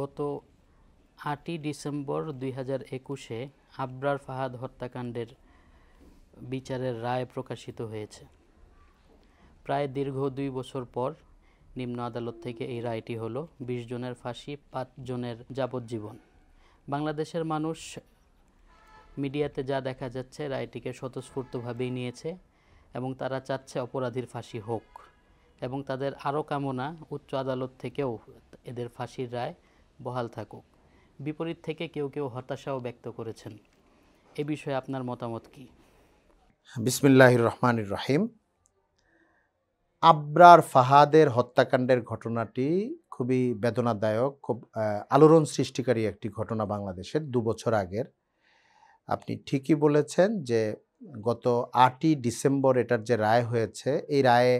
গত আটই ডিসেম্বর দুই হাজার একুশে আবরার ফাহাদ হত্যাকাণ্ডের বিচারের রায় প্রকাশিত হয়েছে প্রায় দীর্ঘ দুই বছর পর নিম্ন আদালত থেকে এই রায়টি হল বিশ জনের ফাঁসি পাঁচ জনের যাবজ্জীবন বাংলাদেশের মানুষ মিডিয়াতে যা দেখা যাচ্ছে রায়টিকে স্বতঃস্ফূর্তভাবেই নিয়েছে এবং তারা চাচ্ছে অপরাধীর ফাঁসি হোক এবং তাদের আরও কামনা উচ্চ আদালত থেকেও এদের ফাঁসির রায় বহাল থাকুক বিপরীত থেকে কেউ কেউ হতাশাও ব্যক্ত করেছেন এ বিষয়ে আপনার মতামত কি বিসমিল্লাহ রহমান রাহিম আব্রার ফাহাদের হত্যাকাণ্ডের ঘটনাটি খুবই বেদনাদায়ক খুব আলোড়ন সৃষ্টিকারী একটি ঘটনা বাংলাদেশের দু বছর আগের আপনি ঠিকই বলেছেন যে গত আটই ডিসেম্বর এটার যে রায় হয়েছে এই রায়ে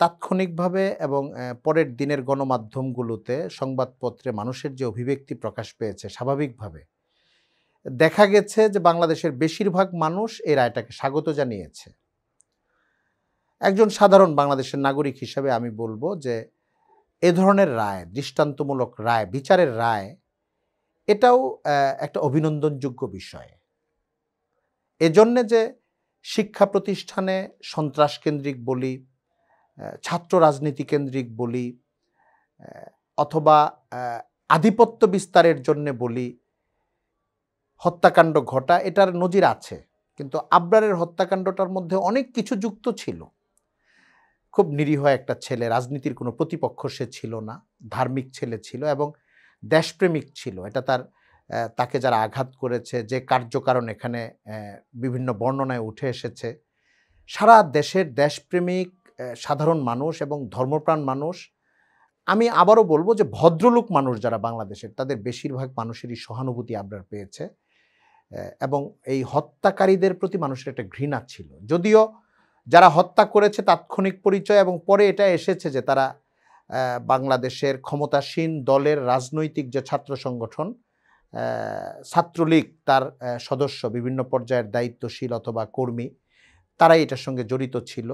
তাৎক্ষণিকভাবে এবং পরের দিনের গণমাধ্যমগুলোতে সংবাদপত্রে মানুষের যে অভিব্যক্তি প্রকাশ পেয়েছে স্বাভাবিকভাবে দেখা গেছে যে বাংলাদেশের বেশিরভাগ মানুষ এই রায়টাকে স্বাগত জানিয়েছে একজন সাধারণ বাংলাদেশের নাগরিক হিসেবে আমি বলবো যে এ ধরনের রায় দৃষ্টান্তমূলক রায় বিচারের রায় এটাও একটা অভিনন্দনযোগ্য বিষয় এজন্যে যে শিক্ষা প্রতিষ্ঠানে সন্ত্রাসকেন্দ্রিক বলি ছাত্র রাজনীতি কেন্দ্রিক বলি অথবা আধিপত্য বিস্তারের জন্য বলি হত্যাকাণ্ড ঘটা এটার নজির আছে কিন্তু আবরারের হত্যাকাণ্ডটার মধ্যে অনেক কিছু যুক্ত ছিল খুব নিরীহ একটা ছেলে রাজনীতির কোনো প্রতিপক্ষ সে ছিল না ধার্মিক ছেলে ছিল এবং দেশপ্রেমিক ছিল এটা তার তাকে যারা আঘাত করেছে যে কার্যকারণ এখানে বিভিন্ন বর্ণনায় উঠে এসেছে সারা দেশের দেশপ্রেমিক সাধারণ মানুষ এবং ধর্মপ্রাণ মানুষ আমি আবারও বলবো যে ভদ্রলোক মানুষ যারা বাংলাদেশের তাদের বেশিরভাগ মানুষেরই সহানুভূতি আপনার পেয়েছে এবং এই হত্যাকারীদের প্রতি মানুষের একটা ঘৃণা ছিল যদিও যারা হত্যা করেছে তাৎক্ষণিক পরিচয় এবং পরে এটা এসেছে যে তারা বাংলাদেশের ক্ষমতাসীন দলের রাজনৈতিক যে ছাত্র সংগঠন ছাত্রলীগ তার সদস্য বিভিন্ন পর্যায়ের দায়িত্বশীল অথবা কর্মী তারাই এটার সঙ্গে জড়িত ছিল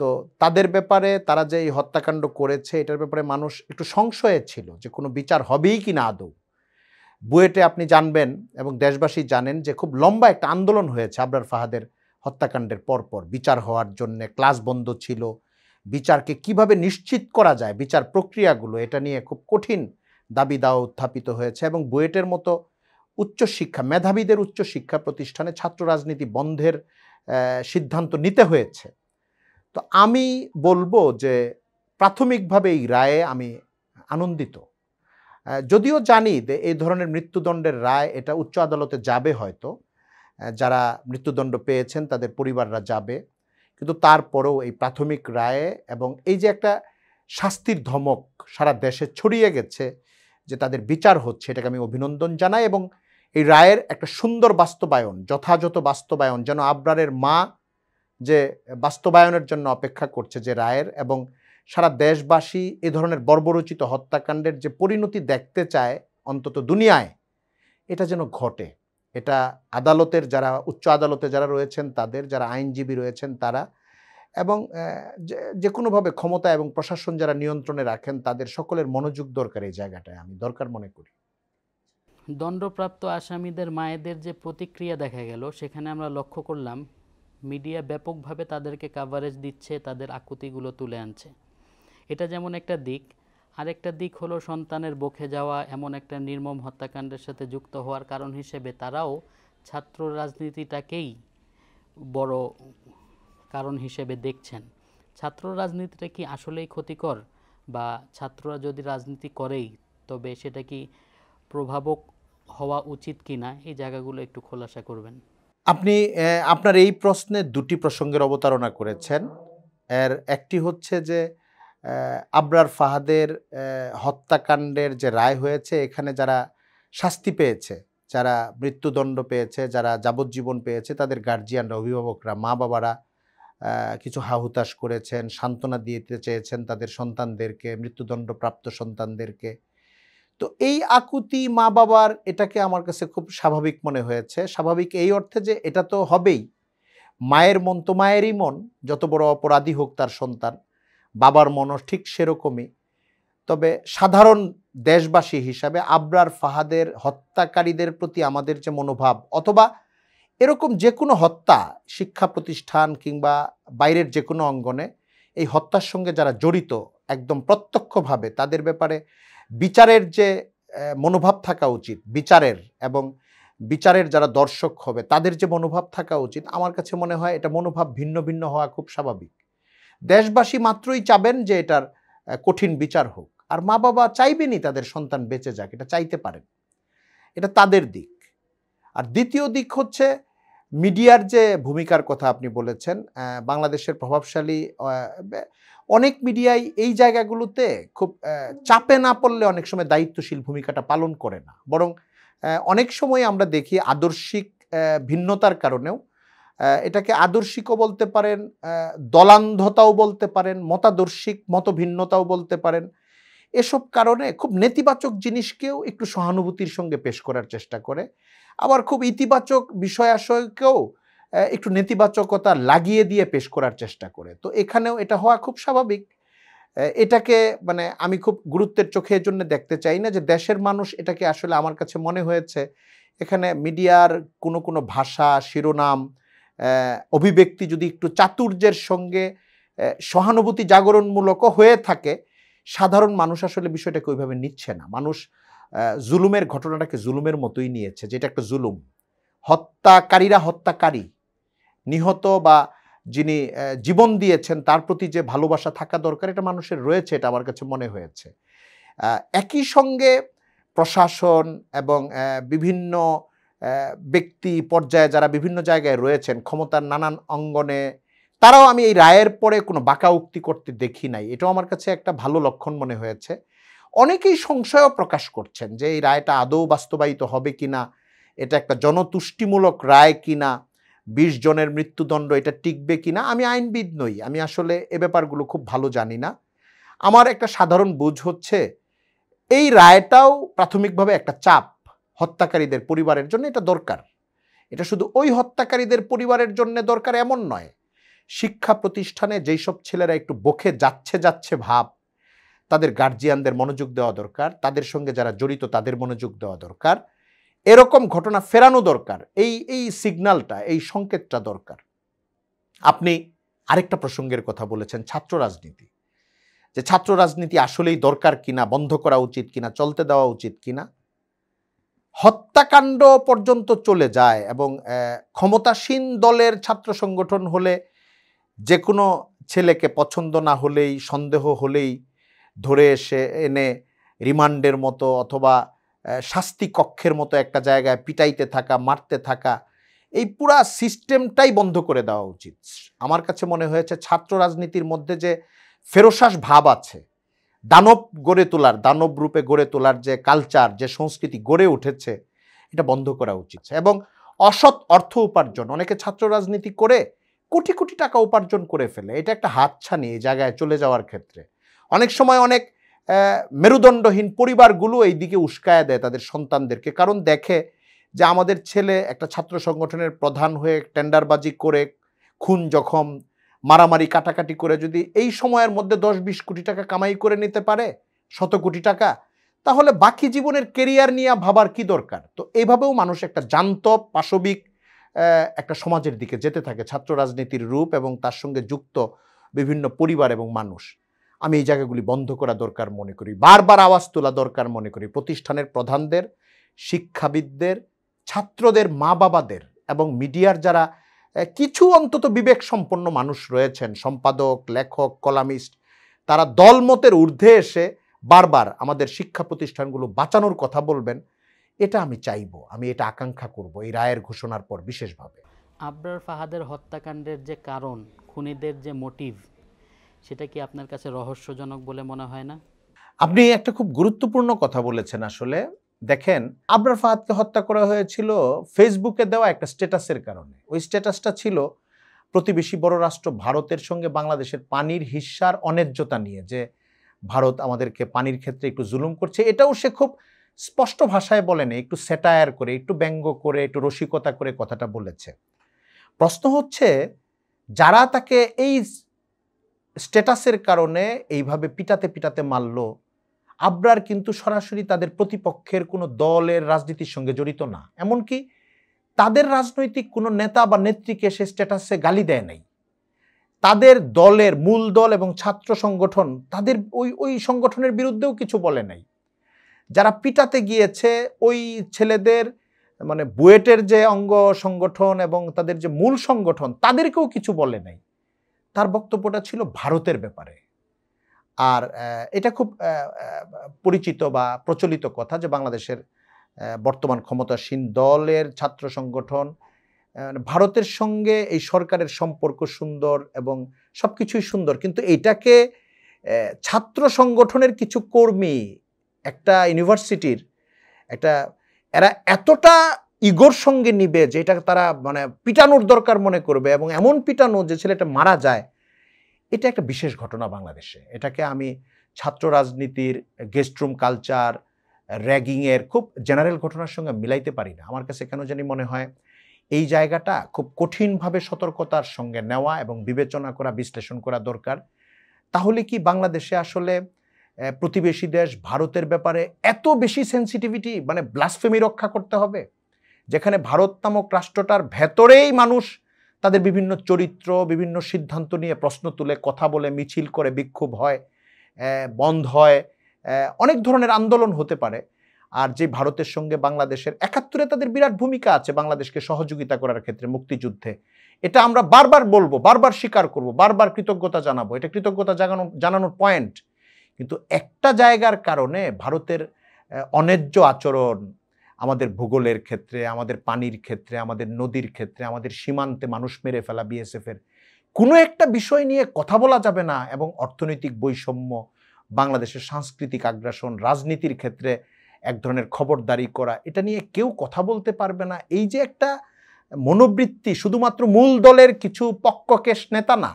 তো তাদের ব্যাপারে তারা যে এই হত্যাকাণ্ড করেছে এটার ব্যাপারে মানুষ একটু সংশয়ে ছিল যে কোনো বিচার হবেই কি না আদৌ বুয়েটে আপনি জানবেন এবং দেশবাসী জানেন যে খুব লম্বা একটা আন্দোলন হয়েছে আবরার ফাহাদের হত্যাকাণ্ডের পরপর বিচার হওয়ার জন্য ক্লাস বন্ধ ছিল বিচারকে কিভাবে নিশ্চিত করা যায় বিচার প্রক্রিয়াগুলো এটা নিয়ে খুব কঠিন দাবি দাওয়া উত্থাপিত হয়েছে এবং বুয়েটের মতো উচ্চশিক্ষা মেধাবীদের উচ্চশিক্ষা প্রতিষ্ঠানে ছাত্র রাজনীতি বন্ধের সিদ্ধান্ত নিতে হয়েছে তো আমি বলবো যে প্রাথমিকভাবে এই রায়ে আমি আনন্দিত যদিও জানি যে এই ধরনের মৃত্যুদণ্ডের রায় এটা উচ্চ আদালতে যাবে হয়তো যারা মৃত্যুদণ্ড পেয়েছেন তাদের পরিবাররা যাবে কিন্তু তারপরেও এই প্রাথমিক রায়ে এবং এই যে একটা শাস্তির ধমক সারা দেশে ছড়িয়ে গেছে যে তাদের বিচার হচ্ছে এটাকে আমি অভিনন্দন জানাই এবং এই রায়ের একটা সুন্দর বাস্তবায়ন যথাযথ বাস্তবায়ন যেন আবরারের মা যে বাস্তবায়নের জন্য অপেক্ষা করছে যে রায়ের এবং সারা দেশবাসী এ ধরনের বর্বরচিত হত্যাকাণ্ডের যে পরিণতি দেখতে চায় অন্তত দুনিয়ায় এটা যেন ঘটে এটা আদালতের যারা উচ্চ আদালতে যারা রয়েছেন তাদের যারা আইনজীবী রয়েছেন তারা এবং যে কোনোভাবে ক্ষমতা এবং প্রশাসন যারা নিয়ন্ত্রণে রাখেন তাদের সকলের মনোযোগ দরকার এই জায়গাটায় আমি দরকার মনে করি দণ্ডপ্রাপ্ত আসামিদের মায়েদের যে প্রতিক্রিয়া দেখা গেল সেখানে আমরা লক্ষ্য করলাম মিডিয়া ব্যাপকভাবে তাদেরকে কাভারেজ দিচ্ছে তাদের আকুতিগুলো তুলে আনছে এটা যেমন একটা দিক আরেকটা দিক হলো সন্তানের বখে যাওয়া এমন একটা নির্মম হত্যাকাণ্ডের সাথে যুক্ত হওয়ার কারণ হিসেবে তারাও ছাত্র রাজনীতিটাকেই বড় কারণ হিসেবে দেখছেন ছাত্র রাজনীতিটা কি আসলেই ক্ষতিকর বা ছাত্ররা যদি রাজনীতি করেই তবে সেটা কি প্রভাবক হওয়া উচিত কি না এই জায়গাগুলো একটু খোলাসা করবেন আপনি আপনার এই প্রশ্নে দুটি প্রসঙ্গের অবতারণা করেছেন এর একটি হচ্ছে যে আবরার ফাহাদের হত্যাকাণ্ডের যে রায় হয়েছে এখানে যারা শাস্তি পেয়েছে যারা মৃত্যুদণ্ড পেয়েছে যারা যাবজ্জীবন পেয়েছে তাদের গার্জিয়ানরা অভিভাবকরা মা বাবারা কিছু হাহুতাশ করেছেন সান্ত্বনা দিতে চেয়েছেন তাদের সন্তানদেরকে মৃত্যুদণ্ডপ্রাপ্ত সন্তানদেরকে তো এই আকুতি মা বাবার এটাকে আমার কাছে খুব স্বাভাবিক মনে হয়েছে স্বাভাবিক এই অর্থে যে এটা তো হবেই মায়ের মন তো মায়েরই মন যত বড় অপরাধী হোক তার সন্তান বাবার মনও ঠিক সেরকমই তবে সাধারণ দেশবাসী হিসাবে আবরার ফাহাদের হত্যাকারীদের প্রতি আমাদের যে মনোভাব অথবা এরকম যে কোনো হত্যা শিক্ষা প্রতিষ্ঠান কিংবা বাইরের যে কোনো অঙ্গনে এই হত্যার সঙ্গে যারা জড়িত একদম প্রত্যক্ষভাবে তাদের ব্যাপারে বিচারের যে মনোভাব থাকা উচিত বিচারের এবং বিচারের যারা দর্শক হবে তাদের যে মনোভাব থাকা উচিত আমার কাছে মনে হয় এটা মনোভাব ভিন্ন ভিন্ন হওয়া খুব স্বাভাবিক দেশবাসী মাত্রই চাবেন যে এটার কঠিন বিচার হোক আর মা বাবা চাইবেনই তাদের সন্তান বেঁচে যাক এটা চাইতে পারেন এটা তাদের দিক আর দ্বিতীয় দিক হচ্ছে মিডিয়ার যে ভূমিকার কথা আপনি বলেছেন বাংলাদেশের প্রভাবশালী অনেক মিডিয়াই এই জায়গাগুলোতে খুব চাপে না পড়লে অনেক সময় দায়িত্বশীল ভূমিকাটা পালন করে না বরং অনেক সময় আমরা দেখি আদর্শিক ভিন্নতার কারণেও এটাকে আদর্শিকও বলতে পারেন দলান্ধতাও বলতে পারেন মতাদর্শিক মতভিন্নতাও বলতে পারেন এসব কারণে খুব নেতিবাচক জিনিসকেও একটু সহানুভূতির সঙ্গে পেশ করার চেষ্টা করে আবার খুব ইতিবাচক বিষয় আশয়কেও একটু নেতিবাচকতা লাগিয়ে দিয়ে পেশ করার চেষ্টা করে তো এখানেও এটা হওয়া খুব স্বাভাবিক এটাকে মানে আমি খুব গুরুত্বের চোখে জন্য দেখতে চাই না যে দেশের মানুষ এটাকে আসলে আমার কাছে মনে হয়েছে এখানে মিডিয়ার কোনো কোনো ভাষা শিরোনাম অভিব্যক্তি যদি একটু চাতুর্যের সঙ্গে সহানুভূতি জাগরণমূলকও হয়ে থাকে সাধারণ মানুষ আসলে বিষয়টাকে ওইভাবে নিচ্ছে না মানুষ জুলুমের ঘটনাটাকে জুলুমের মতোই নিয়েছে যেটা একটা জুলুম হত্যাকারীরা হত্যাকারী নিহত বা যিনি জীবন দিয়েছেন তার প্রতি যে ভালোবাসা থাকা দরকার এটা মানুষের রয়েছে এটা আমার কাছে মনে হয়েছে একই সঙ্গে প্রশাসন এবং বিভিন্ন ব্যক্তি পর্যায়ে যারা বিভিন্ন জায়গায় রয়েছেন ক্ষমতার নানান অঙ্গনে তারাও আমি এই রায়ের পরে কোনো বাঁকা উক্তি করতে দেখি নাই এটাও আমার কাছে একটা ভালো লক্ষণ মনে হয়েছে অনেকেই সংশয়ও প্রকাশ করছেন যে এই রায়টা আদৌ বাস্তবায়িত হবে কি না এটা একটা জনতুষ্টিমূলক রায় কি না বিশ জনের মৃত্যুদণ্ড এটা টিকবে কি না আমি আইনবিদ নই আমি আসলে এ ব্যাপারগুলো খুব ভালো জানি না আমার একটা সাধারণ বুঝ হচ্ছে এই রায়টাও প্রাথমিকভাবে একটা চাপ হত্যাকারীদের পরিবারের জন্য এটা দরকার এটা শুধু ওই হত্যাকারীদের পরিবারের জন্য দরকার এমন নয় শিক্ষা প্রতিষ্ঠানে যেই সব ছেলেরা একটু বখে যাচ্ছে যাচ্ছে ভাব তাদের গার্জিয়ানদের মনোযোগ দেওয়া দরকার তাদের সঙ্গে যারা জড়িত তাদের মনোযোগ দেওয়া দরকার এরকম ঘটনা ফেরানো দরকার এই এই সিগনালটা এই সংকেতটা দরকার আপনি আরেকটা প্রসঙ্গের কথা বলেছেন ছাত্র রাজনীতি যে ছাত্র রাজনীতি আসলেই দরকার কিনা বন্ধ করা উচিত কিনা চলতে দেওয়া উচিত কিনা হত্যাকাণ্ড পর্যন্ত চলে যায় এবং ক্ষমতাসীন দলের ছাত্র সংগঠন হলে যে কোনো ছেলেকে পছন্দ না হলেই সন্দেহ হলেই ধরে এসে এনে রিমান্ডের মতো অথবা শাস্তি কক্ষের মতো একটা জায়গায় পিটাইতে থাকা মারতে থাকা এই পুরা সিস্টেমটাই বন্ধ করে দেওয়া উচিত আমার কাছে মনে হয়েছে ছাত্র রাজনীতির মধ্যে যে ফেরোসাস ভাব আছে দানব গড়ে তোলার দানব রূপে গড়ে তোলার যে কালচার যে সংস্কৃতি গড়ে উঠেছে এটা বন্ধ করা উচিত এবং অসৎ অর্থ উপার্জন অনেকে ছাত্র রাজনীতি করে কোটি কোটি টাকা উপার্জন করে ফেলে এটা একটা হাতছানি এই জায়গায় চলে যাওয়ার ক্ষেত্রে অনেক সময় অনেক মেরুদণ্ডহীন পরিবারগুলো এই দিকে উস্কায়া দেয় তাদের সন্তানদেরকে কারণ দেখে যে আমাদের ছেলে একটা ছাত্র সংগঠনের প্রধান হয়ে টেন্ডারবাজি করে খুন জখম মারামারি কাটাকাটি করে যদি এই সময়ের মধ্যে দশ বিশ কোটি টাকা কামাই করে নিতে পারে শত কোটি টাকা তাহলে বাকি জীবনের কেরিয়ার নিয়ে ভাবার কি দরকার তো এইভাবেও মানুষ একটা জান্ত পাশবিক একটা সমাজের দিকে যেতে থাকে ছাত্র রাজনীতির রূপ এবং তার সঙ্গে যুক্ত বিভিন্ন পরিবার এবং মানুষ আমি এই জায়গাগুলি বন্ধ করা দরকার মনে করি বারবার আওয়াজ তোলা দরকার মনে করি প্রতিষ্ঠানের প্রধানদের শিক্ষাবিদদের ছাত্রদের মা বাবাদের এবং মিডিয়ার যারা কিছু অন্তত বিবেক সম্পন্ন মানুষ রয়েছেন সম্পাদক লেখক কলামিস্ট তারা দলমতের ঊর্ধ্বে এসে বারবার আমাদের শিক্ষা প্রতিষ্ঠানগুলো বাঁচানোর কথা বলবেন এটা আমি চাইব আমি এটা আকাঙ্ক্ষা করব এই রায়ের ঘোষণার পর বিশেষভাবে আবরার ফাহাদের হত্যাকাণ্ডের যে কারণ খুনিদের যে মোটিভ সেটা কি আপনার কাছে রহস্যজনক বলে মনে হয় না আপনি একটা খুব গুরুত্বপূর্ণ কথা বলেছেন আসলে দেখেন আবরার ফাহাদকে হত্যা করা হয়েছিল ফেসবুকে দেওয়া একটা স্ট্যাটাসের কারণে ওই স্ট্যাটাসটা ছিল প্রতিবেশী বড় রাষ্ট্র ভারতের সঙ্গে বাংলাদেশের পানির হিস্যার অন্যায্যতা নিয়ে যে ভারত আমাদেরকে পানির ক্ষেত্রে একটু জুলুম করছে এটাও সে খুব স্পষ্ট ভাষায় বলেনি একটু স্যাটায়ার করে একটু ব্যঙ্গ করে একটু রসিকতা করে কথাটা বলেছে প্রশ্ন হচ্ছে যারা তাকে এই স্ট্যাটাসের কারণে এইভাবে পিটাতে পিটাতে মারল আবরার কিন্তু সরাসরি তাদের প্রতিপক্ষের কোনো দলের রাজনীতির সঙ্গে জড়িত না এমনকি তাদের রাজনৈতিক কোনো নেতা বা নেত্রীকে সে স্ট্যাটাসে গালি দেয় নাই তাদের দলের মূল দল এবং ছাত্র সংগঠন তাদের ওই ওই সংগঠনের বিরুদ্ধেও কিছু বলে নাই যারা পিটাতে গিয়েছে ওই ছেলেদের মানে বুয়েটের যে অঙ্গ সংগঠন এবং তাদের যে মূল সংগঠন তাদেরকেও কিছু বলে নাই তার বক্তব্যটা ছিল ভারতের ব্যাপারে আর এটা খুব পরিচিত বা প্রচলিত কথা যে বাংলাদেশের বর্তমান ক্ষমতাসীন দলের ছাত্র সংগঠন ভারতের সঙ্গে এই সরকারের সম্পর্ক সুন্দর এবং সব কিছুই সুন্দর কিন্তু এটাকে ছাত্র সংগঠনের কিছু কর্মী একটা ইউনিভার্সিটির একটা এরা এতটা ইগোর সঙ্গে নিবে যেটা তারা মানে পিটানোর দরকার মনে করবে এবং এমন পিটানো যে ছেলেটা মারা যায় এটা একটা বিশেষ ঘটনা বাংলাদেশে এটাকে আমি ছাত্র রাজনীতির গেস্টরুম কালচার র্যাগিংয়ের খুব জেনারেল ঘটনার সঙ্গে মিলাইতে পারি না আমার কাছে কেন জানি মনে হয় এই জায়গাটা খুব কঠিনভাবে সতর্কতার সঙ্গে নেওয়া এবং বিবেচনা করা বিশ্লেষণ করা দরকার তাহলে কি বাংলাদেশে আসলে প্রতিবেশী দেশ ভারতের ব্যাপারে এত বেশি সেন্সিটিভিটি মানে ব্লাসফেমি রক্ষা করতে হবে যেখানে ভারত নামক রাষ্ট্রটার ভেতরেই মানুষ তাদের বিভিন্ন চরিত্র বিভিন্ন সিদ্ধান্ত নিয়ে প্রশ্ন তুলে কথা বলে মিছিল করে বিক্ষোভ হয় বন্ধ হয় অনেক ধরনের আন্দোলন হতে পারে আর যে ভারতের সঙ্গে বাংলাদেশের একাত্তরে তাদের বিরাট ভূমিকা আছে বাংলাদেশকে সহযোগিতা করার ক্ষেত্রে মুক্তিযুদ্ধে এটা আমরা বারবার বলবো বারবার স্বীকার করব বারবার কৃতজ্ঞতা জানাবো এটা কৃতজ্ঞতা জানানো জানানোর পয়েন্ট কিন্তু একটা জায়গার কারণে ভারতের অন্যায্য আচরণ আমাদের ভূগোলের ক্ষেত্রে আমাদের পানির ক্ষেত্রে আমাদের নদীর ক্ষেত্রে আমাদের সীমান্তে মানুষ মেরে ফেলা বিএসএফের কোনো একটা বিষয় নিয়ে কথা বলা যাবে না এবং অর্থনৈতিক বৈষম্য বাংলাদেশের সাংস্কৃতিক আগ্রাসন রাজনীতির ক্ষেত্রে এক ধরনের খবরদারি করা এটা নিয়ে কেউ কথা বলতে পারবে না এই যে একটা মনোবৃত্তি শুধুমাত্র মূল দলের কিছু পক্ষকেশ নেতা না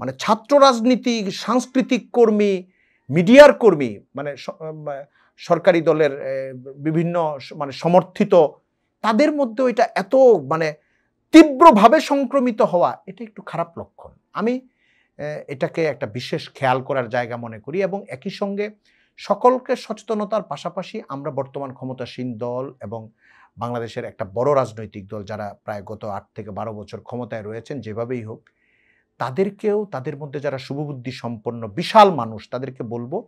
মানে ছাত্র রাজনীতি সাংস্কৃতিক কর্মী মিডিয়ার কর্মী মানে সরকারি দলের বিভিন্ন মানে সমর্থিত তাদের মধ্যে এটা এত মানে তীব্রভাবে সংক্রমিত হওয়া এটা একটু খারাপ লক্ষণ আমি এটাকে একটা বিশেষ খেয়াল করার জায়গা মনে করি এবং একই সঙ্গে সকলকে সচেতনতার পাশাপাশি আমরা বর্তমান ক্ষমতাসীন দল এবং বাংলাদেশের একটা বড় রাজনৈতিক দল যারা প্রায় গত আট থেকে বারো বছর ক্ষমতায় রয়েছেন যেভাবেই হোক তাদেরকেও তাদের মধ্যে যারা শুভবুদ্ধি সম্পন্ন বিশাল মানুষ তাদেরকে বলবো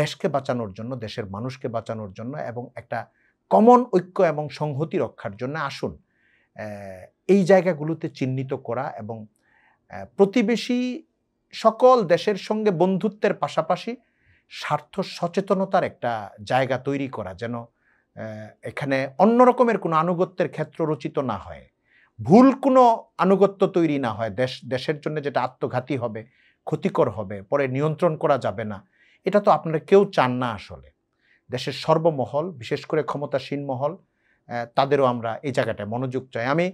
দেশকে বাঁচানোর জন্য দেশের মানুষকে বাঁচানোর জন্য এবং একটা কমন ঐক্য এবং সংহতি রক্ষার জন্য আসুন এই জায়গাগুলোতে চিহ্নিত করা এবং প্রতিবেশী সকল দেশের সঙ্গে বন্ধুত্বের পাশাপাশি স্বার্থ সচেতনতার একটা জায়গা তৈরি করা যেন এখানে অন্য রকমের কোনো আনুগত্যের ক্ষেত্র রচিত না হয় ভুল কোনো আনুগত্য তৈরি না হয় দেশ দেশের জন্য যেটা আত্মঘাতী হবে ক্ষতিকর হবে পরে নিয়ন্ত্রণ করা যাবে না এটা তো আপনারা কেউ চান না আসলে দেশের সর্বমহল বিশেষ করে ক্ষমতাসীন মহল তাদেরও আমরা এই জায়গাটায় মনোযোগ চাই আমি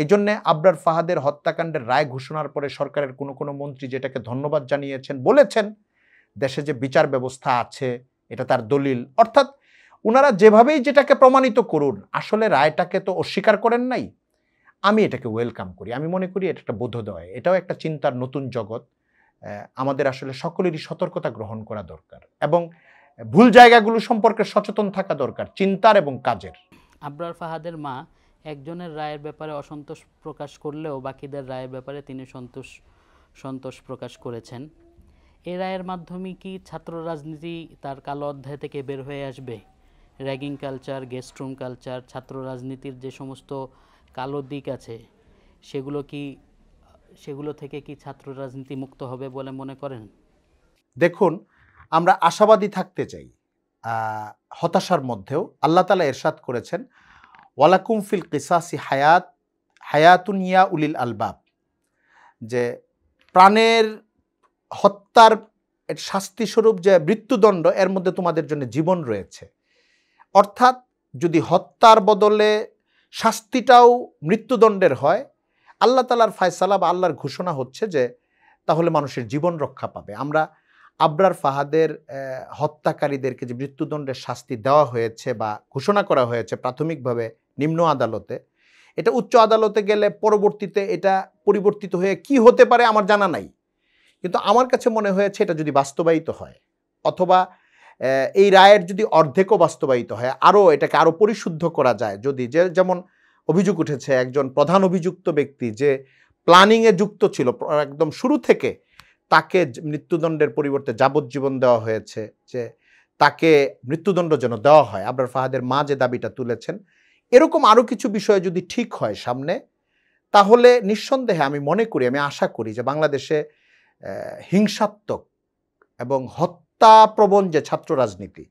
এই জন্যে আবরার ফাহাদের হত্যাকাণ্ডের রায় ঘোষণার পরে সরকারের কোনো কোনো মন্ত্রী যেটাকে ধন্যবাদ জানিয়েছেন বলেছেন দেশে যে বিচার ব্যবস্থা আছে এটা তার দলিল অর্থাৎ ওনারা যেভাবেই যেটাকে প্রমাণিত করুন আসলে রায়টাকে তো অস্বীকার করেন নাই আমি এটাকে ওয়েলকাম করি আমি মনে করি এটা একটা বোধোদয় এটাও একটা চিন্তার নতুন জগৎ আমাদের আসলে সকলেরই সতর্কতা গ্রহণ করা দরকার এবং ভুল জায়গাগুলো সম্পর্কে সচেতন থাকা দরকার চিন্তার এবং কাজের আবরার ফাহাদের মা একজনের রায়ের ব্যাপারে অসন্তোষ প্রকাশ করলেও বাকিদের রায়ের ব্যাপারে তিনি সন্তোষ সন্তোষ প্রকাশ করেছেন এ রায়ের মাধ্যমে কি ছাত্র রাজনীতি তার কালো অধ্যায় থেকে বের হয়ে আসবে র্যাগিং কালচার গেস্টরুম কালচার ছাত্র রাজনীতির যে সমস্ত কালো দিক আছে সেগুলো কি সেগুলো থেকে কি ছাত্র রাজনীতি মুক্ত হবে বলে মনে করেন দেখুন আমরা আশাবাদী থাকতে চাই হতাশার মধ্যেও আল্লাহ তালা এরশাদ করেছেন ওয়ালাকুম ফিল কিসাসি হায়াত হায়াতুনিয়া উলিল আলবাব যে প্রাণের হত্যার শাস্তিস্বরূপ যে মৃত্যুদণ্ড এর মধ্যে তোমাদের জন্য জীবন রয়েছে অর্থাৎ যদি হত্যার বদলে শাস্তিটাও মৃত্যুদণ্ডের হয় আল্লাহ তালার ফায়সালা বা আল্লাহর ঘোষণা হচ্ছে যে তাহলে মানুষের জীবন রক্ষা পাবে আমরা আবরার ফাহাদের হত্যাকারীদেরকে যে মৃত্যুদণ্ডের শাস্তি দেওয়া হয়েছে বা ঘোষণা করা হয়েছে প্রাথমিকভাবে নিম্ন আদালতে এটা উচ্চ আদালতে গেলে পরবর্তীতে এটা পরিবর্তিত হয়ে কি হতে পারে আমার জানা নাই কিন্তু আমার কাছে মনে হয়েছে এটা যদি বাস্তবায়িত হয় অথবা এই রায়ের যদি অর্ধেকও বাস্তবায়িত হয় আরও এটাকে আরও পরিশুদ্ধ করা যায় যদি যে যেমন অভিযোগ উঠেছে একজন প্রধান অভিযুক্ত ব্যক্তি যে প্ল্যানিংয়ে যুক্ত ছিল একদম শুরু থেকে তাকে মৃত্যুদণ্ডের পরিবর্তে যাবজ্জীবন দেওয়া হয়েছে যে তাকে মৃত্যুদণ্ড যেন দেওয়া হয় আবরার ফাহাদের মা যে দাবিটা তুলেছেন এরকম আরও কিছু বিষয় যদি ঠিক হয় সামনে তাহলে নিঃসন্দেহে আমি মনে করি আমি আশা করি যে বাংলাদেশে হিংসাত্মক এবং হত্যা প্রবণ যে ছাত্র রাজনীতি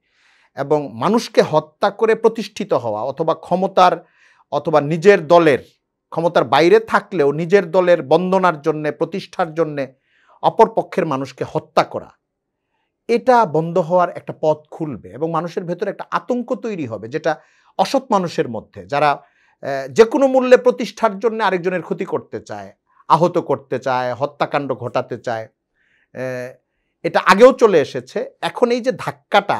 এবং মানুষকে হত্যা করে প্রতিষ্ঠিত হওয়া অথবা ক্ষমতার অথবা নিজের দলের ক্ষমতার বাইরে থাকলেও নিজের দলের বন্দনার জন্যে প্রতিষ্ঠার জন্যে অপরপক্ষের মানুষকে হত্যা করা এটা বন্ধ হওয়ার একটা পথ খুলবে এবং মানুষের ভেতরে একটা আতঙ্ক তৈরি হবে যেটা অসৎ মানুষের মধ্যে যারা যে কোনো মূল্যে প্রতিষ্ঠার জন্য আরেকজনের ক্ষতি করতে চায় আহত করতে চায় হত্যাকাণ্ড ঘটাতে চায় এটা আগেও চলে এসেছে এখন এই যে ধাক্কাটা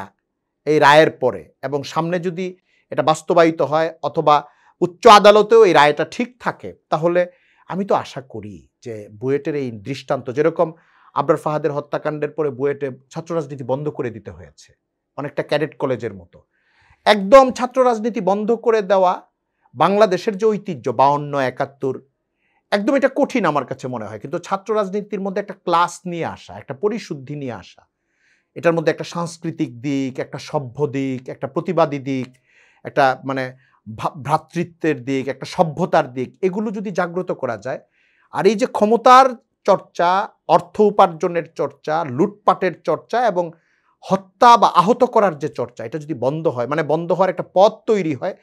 এই রায়ের পরে এবং সামনে যদি এটা বাস্তবায়িত হয় অথবা উচ্চ আদালতেও এই রায়টা ঠিক থাকে তাহলে আমি তো আশা করি যে বুয়েটের এই দৃষ্টান্ত যেরকম আবরার ফাহাদের হত্যাকাণ্ডের পরে বুয়েটে ছাত্র রাজনীতি বন্ধ করে দিতে হয়েছে অনেকটা ক্যাডেট কলেজের মতো একদম ছাত্র রাজনীতি বন্ধ করে দেওয়া বাংলাদেশের যে ঐতিহ্য বাউন্ন একাত্তর একদম এটা কঠিন আমার কাছে মনে হয় কিন্তু ছাত্র রাজনীতির মধ্যে একটা ক্লাস নিয়ে আসা একটা পরিশুদ্ধি নিয়ে আসা এটার মধ্যে একটা সাংস্কৃতিক দিক একটা সভ্য দিক একটা প্রতিবাদী দিক একটা মানে ভ্রাতৃত্বের দিক একটা সভ্যতার দিক এগুলো যদি জাগ্রত করা যায় আর এই যে ক্ষমতার চর্চা অর্থ উপার্জনের চর্চা লুটপাটের চর্চা এবং হত্যা বা আহত করার যে চর্চা এটা যদি বন্ধ হয় মানে বন্ধ হওয়ার একটা পথ তৈরি হয়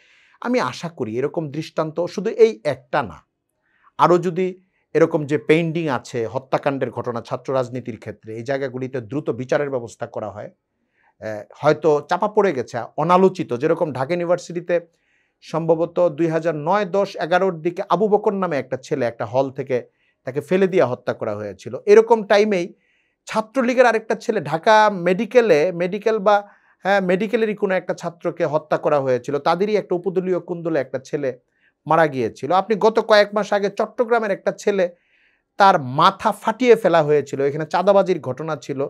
আমি আশা করি এরকম দৃষ্টান্ত শুধু এই একটা না আরও যদি এরকম যে পেন্ডিং আছে হত্যাকাণ্ডের ঘটনা ছাত্র রাজনীতির ক্ষেত্রে এই জায়গাগুলিতে দ্রুত বিচারের ব্যবস্থা করা হয় হয়তো চাপা পড়ে গেছে অনালোচিত যেরকম ঢাকা ইউনিভার্সিটিতে সম্ভবত দুই হাজার নয় দশ এগারোর দিকে আবু বকর নামে একটা ছেলে একটা হল থেকে তাকে ফেলে দিয়ে হত্যা করা হয়েছিল এরকম টাইমেই ছাত্রলীগের আরেকটা ছেলে ঢাকা মেডিকেলে মেডিকেল বা হ্যাঁ মেডিকেলেরই কোনো একটা ছাত্রকে হত্যা করা হয়েছিল তাদেরই একটা উপদলীয় কুন্দলে একটা ছেলে মারা গিয়েছিল আপনি গত কয়েক মাস আগে চট্টগ্রামের একটা ছেলে তার মাথা ফাটিয়ে ফেলা হয়েছিল এখানে চাঁদাবাজির ঘটনা ছিল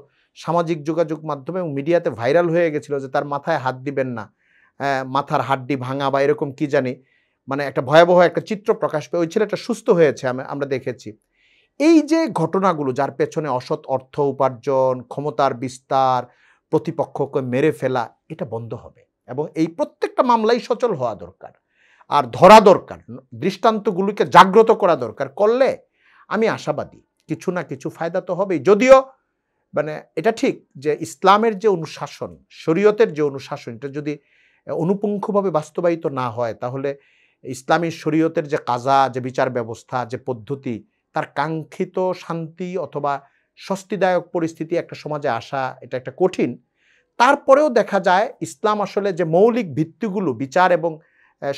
সামাজিক যোগাযোগ মাধ্যমে মিডিয়াতে ভাইরাল হয়ে গেছিল যে তার মাথায় হাত দিবেন না হ্যাঁ, মাথার হাড্ডি ভাঙা বা এরকম কি জানি মানে একটা ভয়াবহ একটা চিত্র প্রকাশ পেয়ে ওই ছেলেটা সুস্থ হয়েছে আমরা দেখেছি এই যে ঘটনাগুলো যার পেছনে অসৎ অর্থ উপার্জন ক্ষমতার বিস্তার প্রতিপক্ষকে মেরে ফেলা এটা বন্ধ হবে এবং এই প্রত্যেকটা মামলাই সচল হওয়া দরকার আর ধরা দরকার দৃষ্টান্তগুলিকে জাগ্রত করা দরকার করলে আমি আশাবাদী কিছু না কিছু ফায়দা তো হবেই যদিও মানে এটা ঠিক যে ইসলামের যে অনুশাসন শরীয়তের যে অনুশাসন এটা যদি অনুপুঙ্খভাবে বাস্তবায়িত না হয় তাহলে ইসলামী শরীয়তের যে কাজা যে বিচার ব্যবস্থা যে পদ্ধতি তার কাঙ্ক্ষিত শান্তি অথবা স্বস্তিদায়ক পরিস্থিতি একটা সমাজে আসা এটা একটা কঠিন তারপরেও দেখা যায় ইসলাম আসলে যে মৌলিক ভিত্তিগুলো বিচার এবং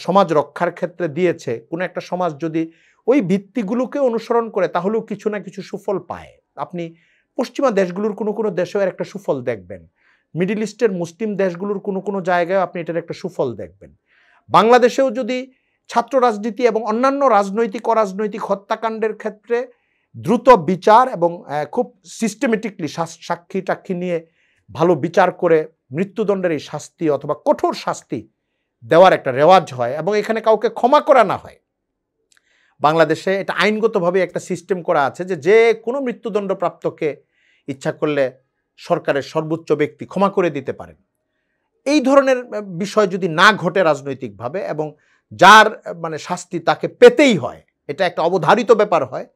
সমাজ রক্ষার ক্ষেত্রে দিয়েছে কোনো একটা সমাজ যদি ওই ভিত্তিগুলোকে অনুসরণ করে তাহলেও কিছু না কিছু সুফল পায় আপনি পশ্চিমা দেশগুলোর কোনো কোনো দেশেও একটা সুফল দেখবেন মিডিল ইস্টের মুসলিম দেশগুলোর কোনো কোনো জায়গায় আপনি এটার একটা সুফল দেখবেন বাংলাদেশেও যদি ছাত্র রাজনীতি এবং অন্যান্য রাজনৈতিক অরাজনৈতিক হত্যাকাণ্ডের ক্ষেত্রে দ্রুত বিচার এবং খুব সিস্টেমেটিকলি সাক্ষী টাক্ষী নিয়ে ভালো বিচার করে মৃত্যুদণ্ডের এই শাস্তি অথবা কঠোর শাস্তি দেওয়ার একটা রেওয়াজ হয় এবং এখানে কাউকে ক্ষমা করা না হয় বাংলাদেশে এটা আইনগতভাবে একটা সিস্টেম করা আছে যে যে কোনো মৃত্যুদণ্ডপ্রাপ্তকে ইচ্ছা করলে সরকারের সর্বোচ্চ ব্যক্তি ক্ষমা করে দিতে পারেন এই ধরনের বিষয় যদি না ঘটে রাজনৈতিকভাবে এবং যার মানে শাস্তি তাকে পেতেই হয় এটা একটা অবধারিত ব্যাপার হয়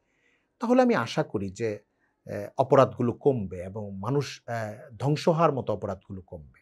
তাহলে আমি আশা করি যে অপরাধগুলো কমবে এবং মানুষ ধ্বংস হওয়ার মতো অপরাধগুলো কমবে